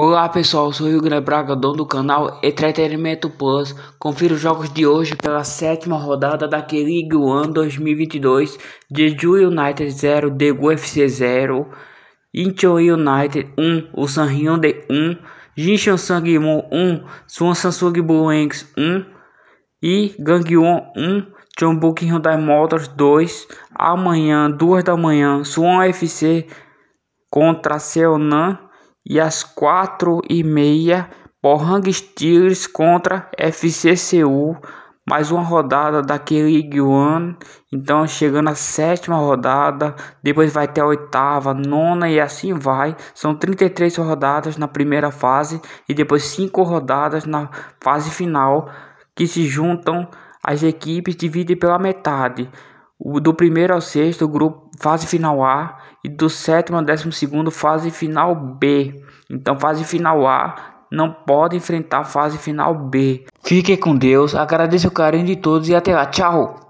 Olá pessoal, sou o Rio Grande Braga, dono do canal Entretenimento Plus. Confira os jogos de hoje pela sétima rodada da K-League One 2022. Jeju United 0, Degu FC 0, Incheon United 1, o San Hyundai 1, Jinshan Sangimon 1, Suan Samsung Bluengs 1 e Gangwon 1, Chonbuk Hyundai Motors 2. Amanhã, 2 da manhã, Suan FC contra Seonan e às quatro e meia Pohang Steelers contra FCCU, mais uma rodada daquele League One, então chegando à sétima rodada, depois vai ter a oitava, nona e assim vai. São 33 rodadas na primeira fase e depois cinco rodadas na fase final que se juntam as equipes dividem pela metade. do primeiro ao sexto, grupo fase final A, e do sétimo ao décimo segundo fase final B. Então fase final A não pode enfrentar fase final B. Fique com Deus, agradeço o carinho de todos e até lá. Tchau!